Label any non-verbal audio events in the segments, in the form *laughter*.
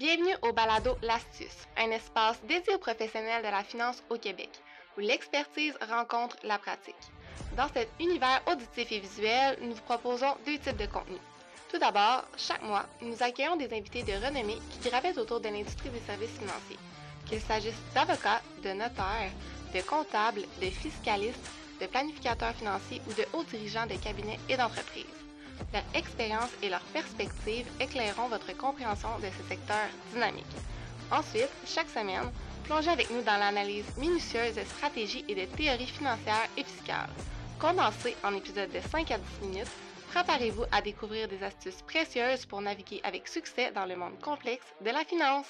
Bienvenue au Balado L'Astuce, un espace dédié aux professionnels de la finance au Québec, où l'expertise rencontre la pratique. Dans cet univers auditif et visuel, nous vous proposons deux types de contenus. Tout d'abord, chaque mois, nous accueillons des invités de renommée qui gravitent autour de l'industrie des services financiers, qu'il s'agisse d'avocats, de notaires, de comptables, de fiscalistes, de planificateurs financiers ou de hauts dirigeants de cabinets et d'entreprises. Leur expérience et leurs perspective éclaireront votre compréhension de ce secteur dynamique. Ensuite, chaque semaine, plongez avec nous dans l'analyse minutieuse de stratégies et de théories financières et fiscales. Condensé en épisodes de 5 à 10 minutes, préparez-vous à découvrir des astuces précieuses pour naviguer avec succès dans le monde complexe de la finance.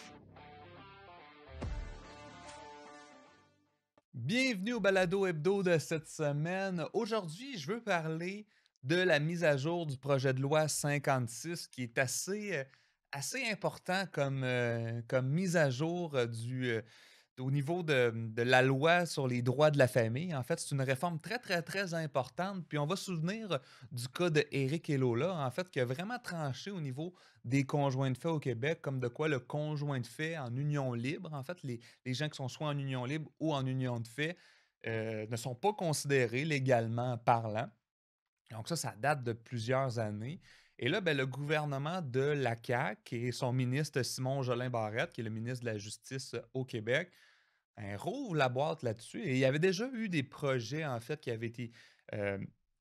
Bienvenue au balado hebdo de cette semaine. Aujourd'hui, je veux parler de la mise à jour du projet de loi 56 qui est assez, euh, assez important comme, euh, comme mise à jour euh, du, au niveau de, la loi sur les droits de la famille. En fait, c'est une réforme très, très, très importante. Puis on va se souvenir du cas de Eric et Lola, en fait, qui a vraiment tranché au niveau des conjoints de fait au Québec, comme de quoi le conjoint de fait en union libre, en fait, les, gens qui sont soit en union libre ou en union de fait, ne sont pas considérés légalement parlant. Donc ça, ça date de plusieurs années. Et là, ben, le gouvernement de la CAQ et son ministre Simon Jolin Barrette, qui est le ministre de la Justice euh, au Québec, rouvrent rouvre la boîte là-dessus. Et il y avait déjà eu des projets, en fait, qui avaient été euh,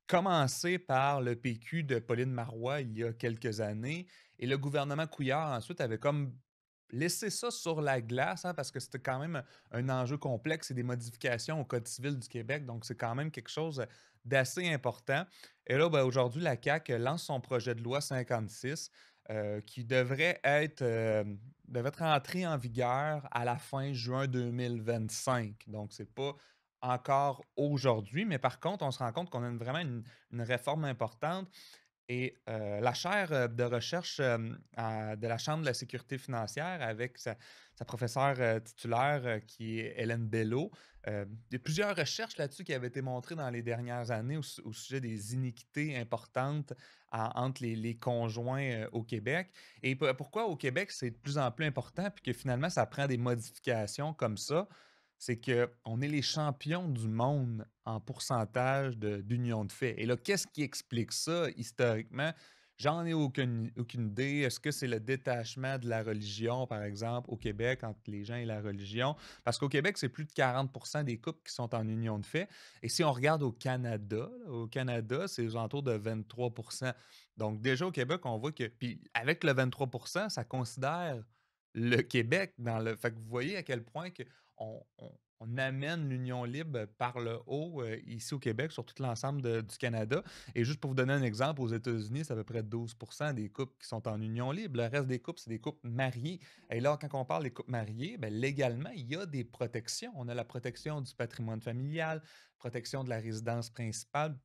commencés par le PQ de Pauline Marois il y a quelques années. Et le gouvernement Couillard, ensuite, avait comme laisser ça sur la glace, hein, parce que c'était quand même un enjeu complexe et des modifications au Code civil du Québec, donc c'est quand même quelque chose d'assez important. Et là, ben, aujourd'hui, la CAQ lance son projet de loi 56 euh, qui euh, devrait être, entré en vigueur à la fin juin 2025. Donc, c'est pas encore aujourd'hui, mais par contre, on se rend compte qu'on a vraiment une, une réforme importante. Et euh, la chaire euh, de recherche euh, de la Chambre de la sécurité financière avec sa, professeure titulaire qui est Hélène Bello, il y a plusieurs recherches là-dessus qui avaient été montrées dans les dernières années au, sujet des iniquités importantes entre les, les conjoints au Québec. Et pourquoi au Québec c'est de plus en plus important, puis que finalement ça prend des modifications comme ça c'est qu'on est les champions du monde en pourcentage d'union de, fait. Et là, qu'est-ce qui explique ça historiquement? J'en ai aucune, aucune idée. Est-ce que c'est le détachement de la religion, par exemple, au Québec, entre les gens et la religion? Parce qu'au Québec, c'est plus de 40 des couples qui sont en union de fait. Et si on regarde au Canada, au Canada, c'est aux alentours de 23 Donc, déjà au Québec, on voit que. Puis, avec le 23 ça considère le Québec dans le. Fait que vous voyez à quel point que on, amène l'union libre par le haut euh, ici au Québec, sur tout l'ensemble du Canada. Et juste pour vous donner un exemple, aux États-Unis, c'est à peu près 12 des couples qui sont en union libre. Le reste des couples, c'est des couples mariés. Et là, quand on parle des couples mariés, ben, légalement, il y a des protections. On a la protection du patrimoine familial, protection de la résidence principale,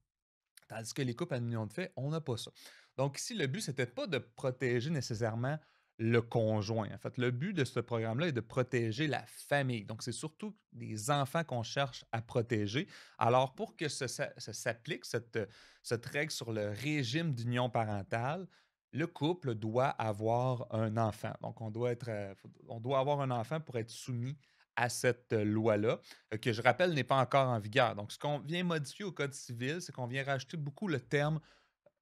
tandis que les couples en union de fait, on n'a pas ça. Donc ici, le but, n'était pas de protéger nécessairement le conjoint. En fait, le but de ce programme-là est de protéger la famille. Donc, c'est surtout des enfants qu'on cherche à protéger. Alors, pour que ça, s'applique, cette, euh, cette règle sur le régime d'union parentale, le couple doit avoir un enfant. Donc, on doit, être, euh, on doit avoir un enfant pour être soumis à cette euh, loi-là, que je rappelle n'est pas encore en vigueur. Donc, ce qu'on vient modifier au Code civil, c'est qu'on vient rajouter beaucoup le terme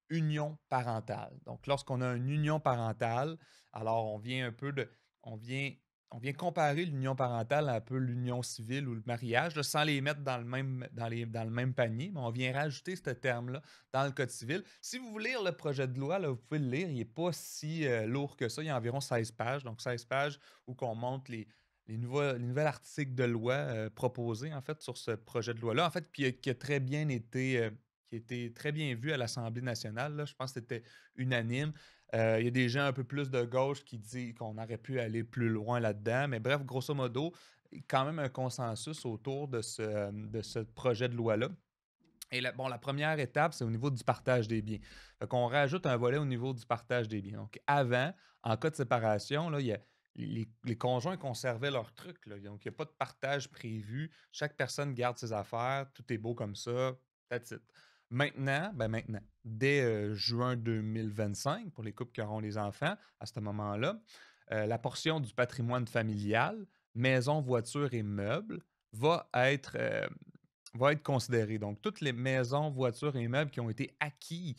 union parentale. Donc, lorsqu'on a une union parentale, alors on vient un peu de. On vient, on vient comparer l'union parentale à un peu l'union civile ou le mariage, sans les mettre dans le, même, dans, les, dans le même panier, mais on vient rajouter ce terme-là dans le Code civil. Si vous voulez lire le projet de loi, là, vous pouvez le lire. Il n'est pas si euh, lourd que ça. Il y a environ 16 pages. Donc, 16 pages où qu'on monte les, les, nouveaux, les articles de loi euh, proposés, en fait, sur ce projet de loi-là, en fait, puis, euh, qui a très bien été était très bien vu à l'Assemblée nationale. Là. Je pense que c'était unanime. Euh, il y a des gens un peu plus de gauche qui disent qu'on aurait pu aller plus loin là-dedans. Mais bref, grosso modo, quand même un consensus autour de ce, de ce projet de loi-là. Et la, bon, la première étape, c'est au niveau du partage des biens. Donc, on rajoute un volet au niveau du partage des biens. Donc, avant, en cas de séparation, là, il y a, les, conjoints conservaient leurs trucs. Là. Donc, il n'y a pas de partage prévu. Chaque personne garde ses affaires. Tout est beau comme ça. That's it. Maintenant, ben maintenant, dès juin 2025, pour les couples qui auront des enfants, à ce moment-là, la portion du patrimoine familial, maison, voiture et meubles, va être, va être considérée. Donc, toutes les maisons, voitures et meubles qui ont été acquis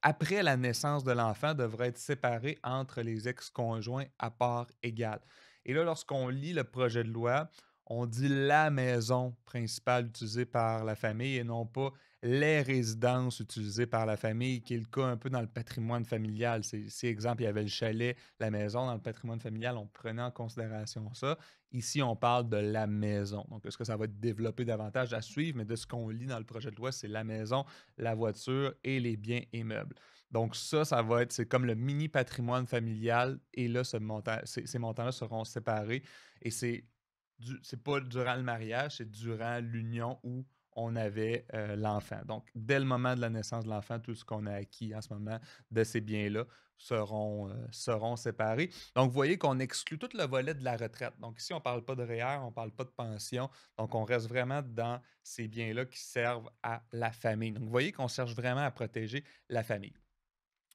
après la naissance de l'enfant devraient être séparées entre les ex-conjoints à part égale. Et là, lorsqu'on lit le projet de loi, on dit la maison principale utilisée par la famille et non pas les résidences utilisées par la famille, qui est le cas un peu dans le patrimoine familial. Si, exemple, il y avait le chalet, la maison, dans le patrimoine familial, on prenait en considération ça. Ici, on parle de la maison. Donc, est-ce que ça va être développé davantage à suivre? Mais de ce qu'on lit dans le projet de loi, c'est la maison, la voiture et les biens et Donc, ça, ça va être, c'est comme le mini patrimoine familial. Et là, ces, ces montants-là seront séparés. Et c'est c'est pas durant le mariage, c'est durant l'union où on avait euh, l'enfant. Donc, dès le moment de la naissance de l'enfant, tout ce qu'on a acquis en ce moment de ces biens-là seront, euh, seront séparés. Donc, vous voyez qu'on exclut tout le volet de la retraite. Donc, ici, on ne parle pas de REER, e on ne parle pas de pension. Donc, on reste vraiment dans ces biens-là qui servent à la famille. Donc, vous voyez qu'on cherche vraiment à protéger la famille.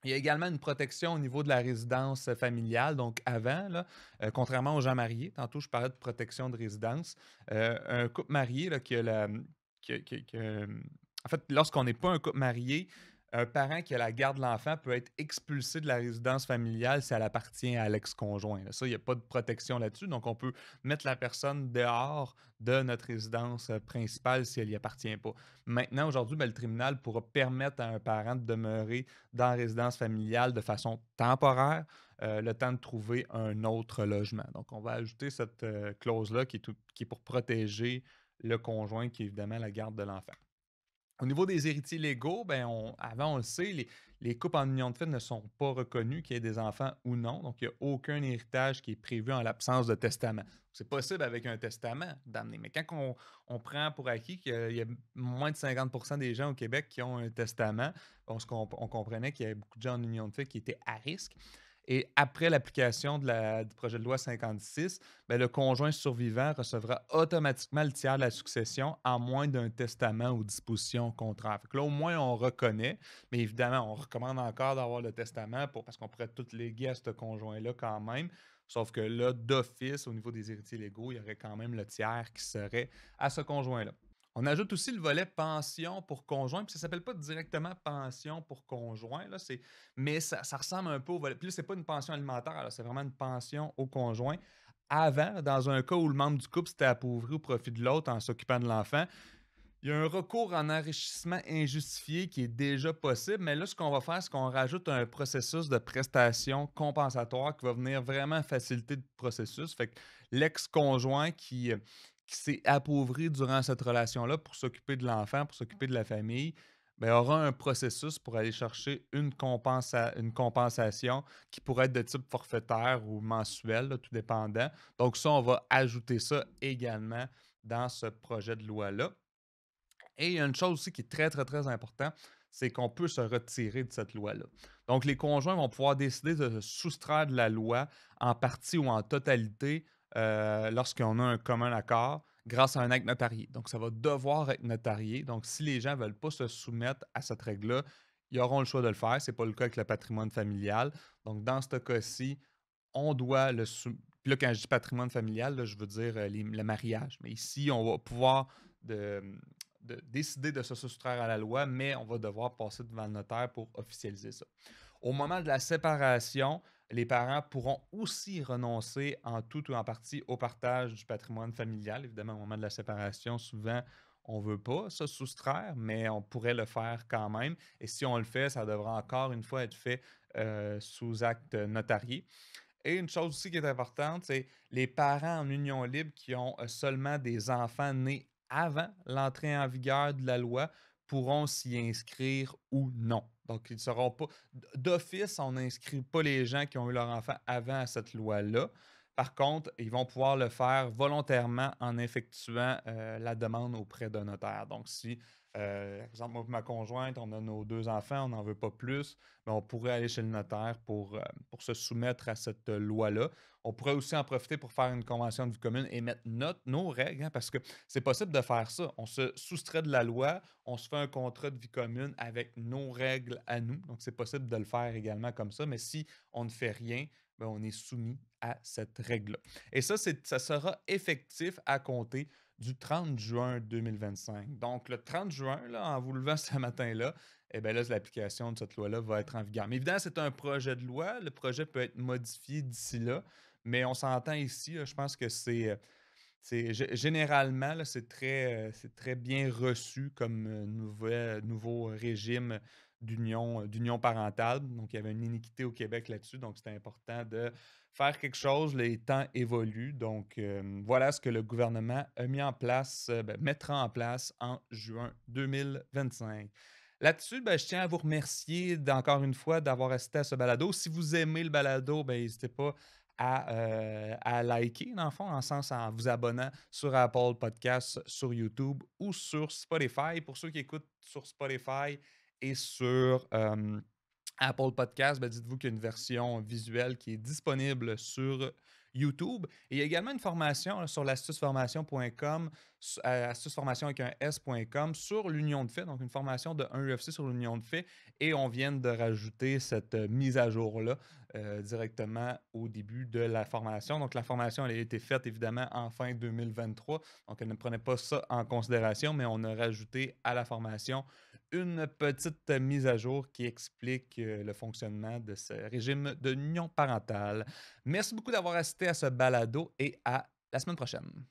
Il y a également une protection au niveau de la résidence euh, familiale, donc avant, euh, contrairement aux gens mariés. Tantôt, je parlais de protection de résidence. Euh, un couple marié là, la. en fait, lorsqu'on n'est pas un couple marié, un parent qui a la garde de l'enfant peut être expulsé de la résidence familiale si elle appartient à l'ex-conjoint. Ça, il n'y a pas de protection là-dessus. Donc, on peut mettre la personne dehors de notre résidence euh, principale si elle n'y appartient pas. Maintenant, aujourd'hui, ben, le tribunal pourra permettre à un parent de demeurer dans la résidence familiale de façon temporaire. Euh, le temps de trouver un autre logement. Donc, on va ajouter cette euh, clause-là qui, qui, est pour protéger le conjoint qui est évidemment la garde de l'enfant. Au niveau des héritiers légaux, ben on, avant, on le sait, les, les, couples en union de fait ne sont pas reconnus, qu'il y ait des enfants ou non. Donc, il n'y a aucun héritage qui est prévu en l'absence de testament. C'est possible avec un testament d'amener. Mais quand on, on, prend pour acquis qu'il y, a moins de 50 des gens au Québec qui ont un testament, on, on comprenait qu'il y avait beaucoup de gens en union de fait qui étaient à risque. Et après l'application la, du projet de loi 56, ben, le conjoint survivant recevra automatiquement le tiers de la succession en moins d'un testament ou disposition contraire. Donc là, au moins, on reconnaît, mais évidemment, on recommande encore d'avoir le testament pour, parce qu'on pourrait tout léguer à ce conjoint-là quand même. Sauf que là, d'office, au niveau des héritiers légaux, il y aurait quand même le tiers qui serait à ce conjoint-là. On ajoute aussi le volet pension pour conjoint, puis ça s'appelle pas directement pension pour conjoint, là, mais ça, ressemble un peu au volet. Puis là, ce pas une pension alimentaire, c'est vraiment une pension au conjoint. Avant, dans un cas où le membre du couple s'était appauvri au profit de l'autre en s'occupant de l'enfant, il y a un recours en enrichissement injustifié qui est déjà possible, mais là, ce qu'on va faire, c'est qu'on rajoute un processus de prestation compensatoire qui va venir vraiment faciliter le processus. Fait que l'ex-conjoint qui, euh, qui s'est appauvri durant cette relation-là pour s'occuper de l'enfant, pour s'occuper de la famille, ben, aura un processus pour aller chercher une, compensation qui pourrait être de type forfaitaire ou mensuel, tout dépendant. Donc ça, on va ajouter ça également dans ce projet de loi-là. Et il y a une chose aussi qui est très, très, très importante, c'est qu'on peut se retirer de cette loi-là. Donc, les conjoints vont pouvoir décider de se soustraire de la loi en partie ou en totalité euh, lorsqu'on a un commun accord grâce à un acte notarié. Donc, ça va devoir être notarié. Donc, si les gens ne veulent pas se soumettre à cette règle-là, ils auront le choix de le faire. Ce n'est pas le cas avec le patrimoine familial. Donc, dans ce cas-ci, on doit le soumettre. Puis là, quand je dis patrimoine familial, je veux dire euh, le mariage. Mais ici, on va pouvoir décider de se soustraire à la loi, mais on va devoir passer devant le notaire pour officialiser ça. Au moment de la séparation, les parents pourront aussi renoncer en tout ou en partie au partage du patrimoine familial. Évidemment, au moment de la séparation, souvent, on ne veut pas se soustraire, mais on pourrait le faire quand même. Et si on le fait, ça devra encore une fois être fait euh, sous acte notarié. Et une chose aussi qui est importante, c'est les parents en union libre qui ont euh, seulement des enfants nés avant l'entrée en vigueur de la loi pourront s'y inscrire ou non. Donc, ils ne seront pas. D'office, on n'inscrit pas les gens qui ont eu leur enfant avant cette loi-là. Par contre, ils vont pouvoir le faire volontairement en effectuant euh, la demande auprès d'un notaire. Donc, si euh, par exemple, moi, ma conjointe, on a nos deux enfants, on n'en veut pas plus, mais on pourrait aller chez le notaire pour, euh, pour se soumettre à cette loi-là. On pourrait aussi en profiter pour faire une convention de vie commune et mettre nos règles, hein, parce que c'est possible de faire ça. On se soustrait de la loi, on se fait un contrat de vie commune avec nos règles à nous. Donc, c'est possible de le faire également comme ça, mais si on ne fait rien, ben, on est soumis à cette règle-là. Et ça, ça sera effectif à compter du 30 juin 2025. Donc, le 30 juin, là, en vous levant *laughs* ce matin-là, eh bien là, l'application de cette loi-là va être en vigueur. Mais évidemment, c'est un projet de loi. Le projet peut être modifié d'ici là, mais on s'entend ici, je pense que c'est. Euh, généralement, c'est très, euh, très bien reçu comme euh, nouveau régime d'union, d'union parentale. Donc, il y avait une iniquité au Québec là-dessus. Donc, c'était important de faire quelque chose. Les temps évoluent. Donc, voilà ce que le gouvernement a mis en place, ben, mettra en place en juin 2025. Là-dessus, ben, je tiens à vous remercier encore une fois d'avoir assisté à ce balado. Si vous aimez le balado, ben, n'hésitez pas à, à, liker, dans le fond, en sens en vous abonnant sur Apple Podcasts, sur YouTube ou sur Spotify. Pour ceux qui écoutent sur Spotify, et sur Apple Podcast, ben, dites-vous qu'il y a une version visuelle qui est disponible sur YouTube. il y a également une formation hein, sur l'astuceformation.com, astuceformation avec un S.com sur l'union de fait, donc une formation de 1 UFC sur l'union de fait. Et on vient de rajouter cette mise à jour-là directement au début de la formation. Donc la formation, elle a été faite évidemment en fin 2023, donc elle ne prenait pas ça en considération, mais on a rajouté à la formation une petite mise à jour qui explique euh, le fonctionnement de ce régime de union parentale. Merci beaucoup d'avoir assisté à ce balado et à la semaine prochaine.